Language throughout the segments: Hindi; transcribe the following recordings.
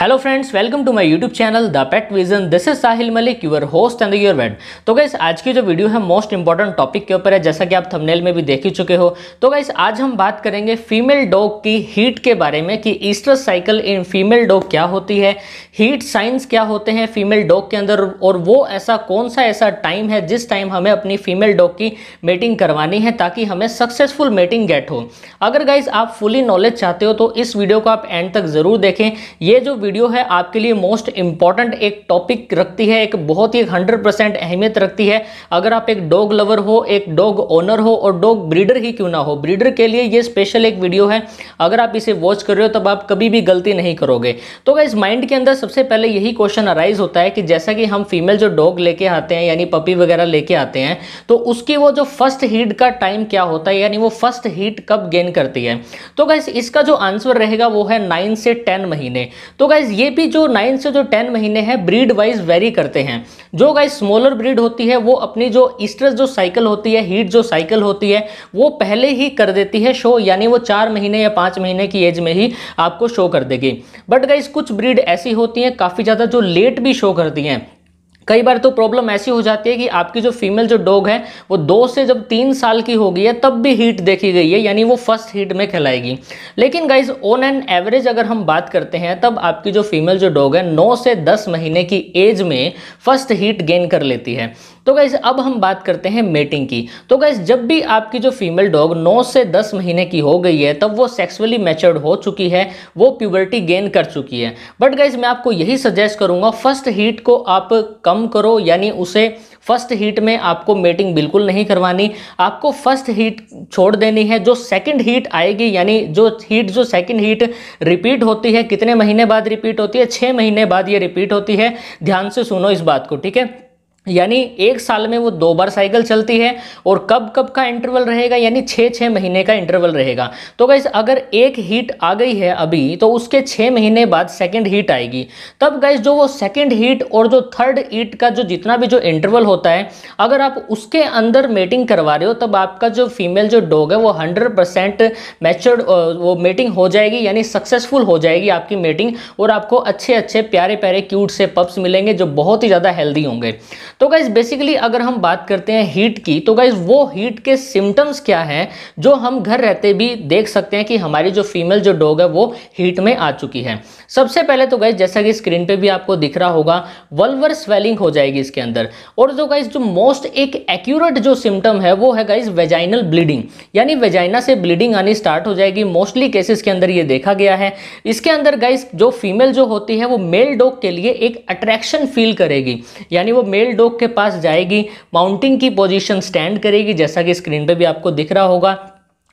hello friends welcome to my YouTube channel the pet vision this is Sahil Malik your host and your vet तो गाइस आज की जो वीडियो है मोस्ट इंपॉर्टेंट टॉपिक के ऊपर है जैसा कि आप थंबनेल में भी देख ही चुके हो तो गाइस आज हम बात करेंगे फीमेल डॉग की हीट के बारे में कि oestrus cycle in female dog क्या होती है हीट साइंस क्या होते हैं फीमेल डॉग के अंदर और वो ऐसा कौन सा ऐसा टाइम है जिस टाइम हमें अपनी फीमेल डॉग की मेटिंग करवानी है ताकि हमें सक्सेसफुल मेटिंग गेट हो अगर गाइज आप फुली नॉलेज चाहते हो तो इस वीडियो को आप एंड तक जरूर देखें ये जो वीडियो है आपके लिए मोस्ट इंपॉर्टेंट एक टॉपिक रखती है एक बहुत ही हंड्रेड परसेंट अहमियत रखती है अगर आप एक डॉग लवर हो एक डॉग ओनर हो और डॉग ब्रीडर ही क्यों ना हो ब्रीडर के लिए ये स्पेशल एक वीडियो है अगर आप इसे वॉच कर रहे हो तब आप कभी भी गलती नहीं करोगे तो इस माइंड के अंदर सबसे पहले यही क्वेश्चन अराइज होता है कि जैसा कि हम फीमेल जो डॉग लेके आते हैं यानी पपी वगैरह लेके आते हैं तो उसकी वो जो फर्स्ट हीट का टाइम क्या होता है यानी वो फर्स्ट हीट कब गेन करती है तो गैस इसका जो आंसर रहेगा वो है नाइन से टेन महीने तो गाइज ये भी जो नाइन से जो टेन महीने हैं ब्रीड वाइज वेरी करते हैं जो गाइज स्मॉलर ब्रीड होती है वो अपनी जो ईस्ट्रेस जो साइकिल होती है हीट जो साइकिल होती है वो पहले ही कर देती है शो यानी वो चार महीने या पाँच महीने की एज में ही आपको शो कर देगी बट गाइज कुछ ब्रीड ऐसी होती हैं काफ़ी ज़्यादा जो लेट भी शो करती हैं कई बार तो प्रॉब्लम ऐसी हो जाती है कि आपकी जो फीमेल जो डॉग है वो दो से जब तीन साल की हो गई है तब भी हीट देखी गई है यानी वो फर्स्ट हीट में खिलाएगी लेकिन गाइज ऑन एन एवरेज अगर हम बात करते हैं तब आपकी जो फीमेल जो डॉग है नौ से दस महीने की एज में फर्स्ट हीट गेन कर लेती है तो गाइज अब हम बात करते हैं मेटिंग की तो गाइज जब भी आपकी जो फीमेल डॉग नौ से दस महीने की हो गई है तब वो सेक्सुअली मैचर्ड हो चुकी है वो प्यूबर्टी गेन कर चुकी है बट गाइज मैं आपको यही सजेस्ट करूंगा फर्स्ट हीट को आप कम कम करो यानी उसे फर्स्ट हीट में आपको मेटिंग बिल्कुल नहीं करवानी आपको फर्स्ट हीट छोड़ देनी है जो सेकंड हीट आएगी यानी जो हीट जो सेकंड हीट रिपीट होती है कितने महीने बाद रिपीट होती है छः महीने बाद ये रिपीट होती है ध्यान से सुनो इस बात को ठीक है यानी एक साल में वो दो बार साइकिल चलती है और कब कब का इंटरवल रहेगा यानी छः छः महीने का इंटरवल रहेगा तो गैस अगर एक हीट आ गई है अभी तो उसके छः महीने बाद सेकंड हीट आएगी तब गैस जो वो सेकंड हीट और जो थर्ड हीट का जो जितना भी जो इंटरवल होता है अगर आप उसके अंदर मेटिंग करवा रहे हो तब आपका जो फीमेल जो डोग है वो हंड्रेड परसेंट मैच्योर्ड वो मेटिंग हो जाएगी यानी सक्सेसफुल हो जाएगी आपकी मेटिंग और आपको अच्छे अच्छे प्यारे प्यारे क्यूट से पप्स मिलेंगे जो बहुत ही ज़्यादा हेल्दी होंगे तो गाइज बेसिकली अगर हम बात करते हैं हीट की तो गाइज वो हीट के सिम्टम्स क्या हैं जो हम घर रहते भी देख सकते हैं कि हमारी जो फीमेल जो डॉग है वो हीट में आ चुकी है सबसे पहले तो गाइज जैसा कि स्क्रीन पे भी आपको दिख रहा होगा वल्वर स्वेलिंग हो जाएगी इसके अंदर और जो गाइज जो मोस्ट एक एक्यूरेट जो सिम्टम है वो है गाइज वेजाइनल ब्लीडिंग यानी वेजाइना से ब्लीडिंग आनी स्टार्ट हो जाएगी मोस्टली केसेस के अंदर ये देखा गया है इसके अंदर गाइज जो फीमेल जो होती है वो मेल डॉग के लिए एक अट्रैक्शन फील करेगी यानी वो मेल डॉग स्टोक के पास जाएगी माउंटिंग की पोजीशन स्टैंड करेगी जैसा कि स्क्रीन पे भी आपको दिख रहा होगा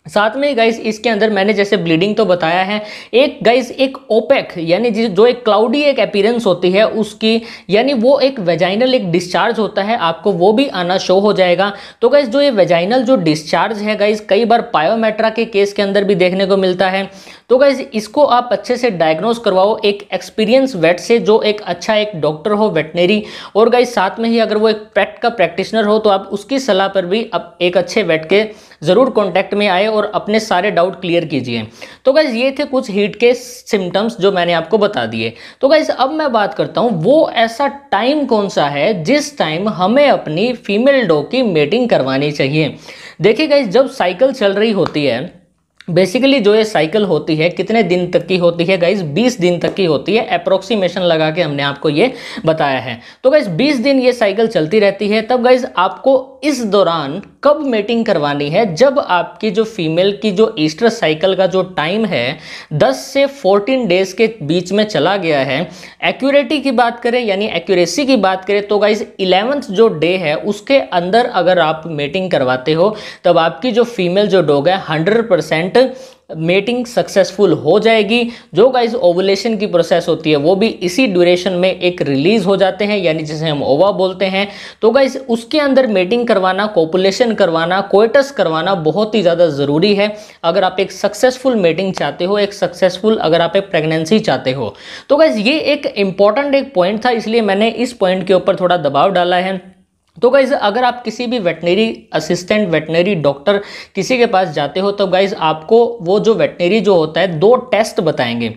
साथ में गाइस इसके अंदर मैंने जैसे ब्लीडिंग तो बताया है एक गाइस एक ओपेक यानी जो एक क्लाउडी एक अपीरेंस होती है उसकी यानी वो एक वेजाइनल एक डिस्चार्ज होता है आपको वो भी आना शो हो जाएगा तो गाइस जो ये वेजाइनल जो डिस्चार्ज है गाइस कई बार पायोमेट्रा के केस के अंदर भी देखने को मिलता है तो गाइज इसको आप अच्छे से डायग्नोज करवाओ एक एक्सपीरियंस वेट से जो एक अच्छा एक डॉक्टर हो वेटनरी और गाइज साथ में ही अगर वो एक पेट का प्रैक्टिशनर हो तो आप उसकी सलाह पर भी आप एक अच्छे वेट के ज़रूर कॉन्टैक्ट में आए और अपने सारे डाउट क्लियर कीजिए तो गाइज़ ये थे कुछ हीट के सिम्टम्स जो मैंने आपको बता दिए तो गाइज़ अब मैं बात करता हूँ वो ऐसा टाइम कौन सा है जिस टाइम हमें अपनी फीमेल डॉग की मेटिंग करवानी चाहिए देखिए गाइज जब साइकिल चल रही होती है बेसिकली जो ये साइकिल होती है कितने दिन तक की होती है गाइज 20 दिन तक की होती है अप्रोक्सीमेशन लगा के हमने आपको ये बताया है तो गाइज 20 दिन ये साइकिल चलती रहती है तब गाइज आपको इस दौरान कब मेटिंग करवानी है जब आपकी जो फीमेल की जो ईस्टर साइकिल का जो टाइम है 10 से 14 डेज के बीच में चला गया है एक्यूरेटी की बात करें यानी एक्यूरेसी की बात करें तो गाइज इलेवंथ जो डे है उसके अंदर अगर आप मेटिंग करवाते हो तब आपकी जो फीमेल जो डोग है हंड्रेड परसेंट मेटिंग सक्सेसफुल हो जाएगी जो गाइज ओवुलेशन की प्रोसेस होती है वो भी इसी ड्यूरेशन में एक रिलीज हो जाते हैं यानी जिसे हम ओवा बोलते हैं तो गाइज उसके अंदर मेटिंग करवाना कॉपुलेशन करवाना कोइटस करवाना बहुत ही ज़्यादा ज़रूरी है अगर आप एक सक्सेसफुल मेटिंग चाहते हो एक सक्सेसफुल अगर आप एक प्रेगनेंसी चाहते हो तो गाइज ये एक इंपॉर्टेंट एक पॉइंट था इसलिए मैंने इस पॉइंट के ऊपर थोड़ा दबाव डाला है तो गाइज़ अगर आप किसी भी वेटनरी असिस्टेंट वेटनरी डॉक्टर किसी के पास जाते हो तो गाइज़ आपको वो जो वेटनरी जो होता है दो टेस्ट बताएंगे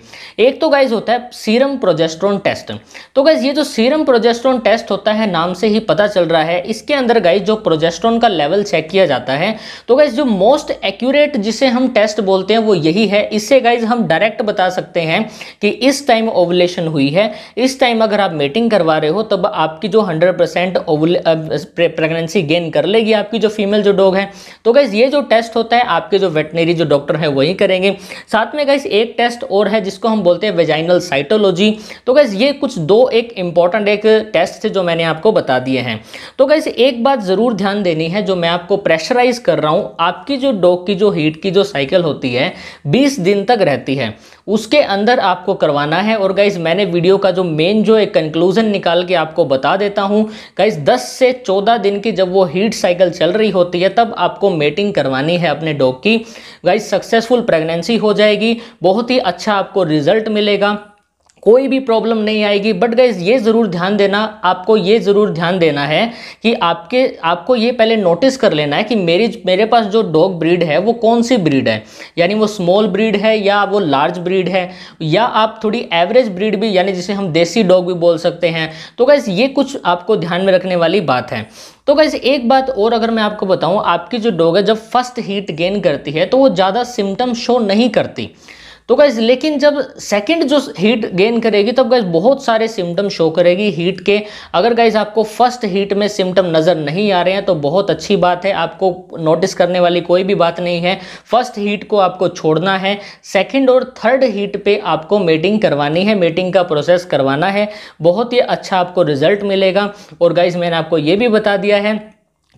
एक तो गाइज़ होता है सीरम प्रोजेस्ट्रॉन टेस्ट तो गाइज़ ये जो सीरम प्रोजेस्ट्रॉन टेस्ट होता है नाम से ही पता चल रहा है इसके अंदर गाइज़ जो प्रोजेस्ट्रॉन का लेवल चेक किया जाता है तो गाइज़ जो मोस्ट एक्यूरेट जिसे हम टेस्ट बोलते हैं वो यही है इससे गाइज़ हम डायरेक्ट बता सकते हैं कि इस टाइम ओवलेशन हुई है इस टाइम अगर आप मीटिंग करवा रहे हो तब आपकी जो हंड्रेड परसेंट प्रेगनेंसी गेन कर लेगी आपकी जो फीमेल जो डॉग है तो गैस ये जो टेस्ट होता है आपके जो वेटनरी जो डॉक्टर है वही करेंगे साथ में गैस एक टेस्ट और है जिसको हम बोलते हैं वेजाइनल साइटोलॉजी तो गैस ये कुछ दो एक इंपॉर्टेंट एक टेस्ट थे जो मैंने आपको बता दिए हैं तो गैस एक बात ज़रूर ध्यान देनी है जो मैं आपको प्रेशराइज कर रहा हूँ आपकी जो डॉग की जो हीट की जो साइकिल होती है बीस दिन तक रहती है उसके अंदर आपको करवाना है और गाइज मैंने वीडियो का जो मेन जो एक कंक्लूजन निकाल के आपको बता देता हूँ गाइज दस से 14 दिन की जब वो हीट साइकिल चल रही होती है तब आपको मेटिंग करवानी है अपने डॉग की गाइस सक्सेसफुल प्रेगनेंसी हो जाएगी बहुत ही अच्छा आपको रिजल्ट मिलेगा कोई भी प्रॉब्लम नहीं आएगी बट गाइज ये ज़रूर ध्यान देना आपको ये ज़रूर ध्यान देना है कि आपके आपको ये पहले नोटिस कर लेना है कि मेरी मेरे पास जो डॉग ब्रीड है वो कौन सी ब्रीड है यानी वो स्मॉल ब्रीड है या वो लार्ज ब्रीड है या आप थोड़ी एवरेज ब्रीड भी यानी जिसे हम देसी डॉग भी बोल सकते हैं तो गाइज ये कुछ आपको ध्यान में रखने वाली बात है तो गैस एक बात और अगर मैं आपको बताऊं आपकी जो डॉग है जब फर्स्ट हीट गेन करती है तो वो ज़्यादा सिम्टम शो नहीं करती तो गैस लेकिन जब सेकंड जो हीट गेन करेगी तब तो गैस बहुत सारे सिम्टम शो करेगी हीट के अगर गैस आपको फर्स्ट हीट में सिम्टम नज़र नहीं आ रहे हैं तो बहुत अच्छी बात है आपको नोटिस करने वाली कोई भी बात नहीं है फर्स्ट हीट को आपको छोड़ना है सेकेंड और थर्ड हीट पर आपको मीटिंग करवानी है मीटिंग का प्रोसेस करवाना है बहुत ही अच्छा आपको रिजल्ट मिलेगा और गाइज मैंने आपको ये भी बता दिया है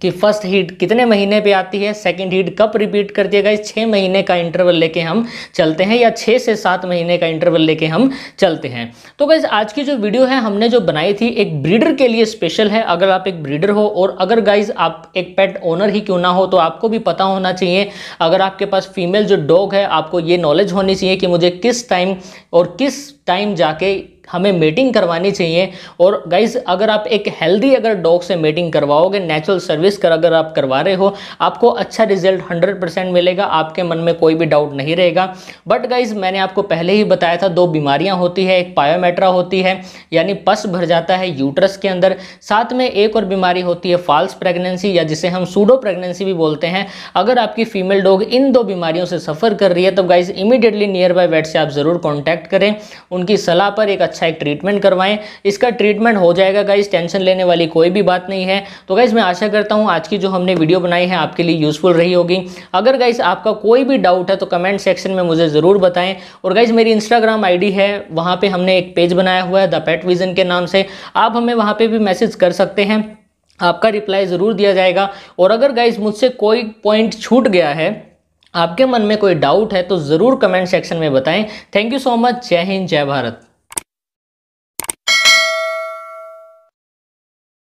कि फर्स्ट हीट कितने महीने पे आती है सेकंड हीट कब रिपीट करती है गाइज छः महीने का इंटरवल लेके हम चलते हैं या छः से सात महीने का इंटरवल लेके हम चलते हैं तो गाइज आज की जो वीडियो है हमने जो बनाई थी एक ब्रीडर के लिए स्पेशल है अगर आप एक ब्रीडर हो और अगर गाइज आप एक पेट ओनर ही क्यों ना हो तो आपको भी पता होना चाहिए अगर आपके पास फीमेल जो डॉग है आपको ये नॉलेज होनी चाहिए कि मुझे किस टाइम और किस टाइम जाके हमें मेटिंग करवानी चाहिए और गाइज अगर आप एक हेल्दी अगर डॉग से मेटिंग करवाओगे नेचुरल सर्विस कर अगर आप करवा रहे हो आपको अच्छा रिजल्ट 100% मिलेगा आपके मन में कोई भी डाउट नहीं रहेगा बट गाइज मैंने आपको पहले ही बताया था दो बीमारियां होती है एक पायोमेट्रा होती है यानी पस भर जाता है यूट्रस के अंदर साथ में एक और बीमारी होती है फॉल्स प्रेगनेंसी या जिसे हम सूडो प्रेगनेंसी भी बोलते हैं अगर आपकी फीमेल डॉग इन दो बीमारियों से सफ़र कर रही है तो guys immediately nearby vet से आप ज़रूर कॉन्टैक्ट करें उनकी सलाह पर एक अच्छा अच्छा एक ट्रीटमेंट करवाएं इसका ट्रीटमेंट हो जाएगा गाइज टेंशन लेने वाली कोई भी बात नहीं है तो गाइज मैं आशा करता हूँ आज की जो हमने वीडियो बनाई है आपके लिए यूजफुल रही होगी अगर गाइज आपका कोई भी डाउट है तो कमेंट सेक्शन में मुझे ज़रूर बताएं और गाइज मेरी इंस्टाग्राम आई है वहाँ पर हमने एक पेज बनाया हुआ है द पेट विजन के नाम से आप हमें वहाँ पर भी मैसेज कर सकते हैं आपका रिप्लाई ज़रूर दिया जाएगा और अगर गाइज मुझसे कोई पॉइंट छूट गया है आपके मन में कोई डाउट है तो ज़रूर कमेंट सेक्शन में बताएं थैंक यू सो मच जय हिंद जय भारत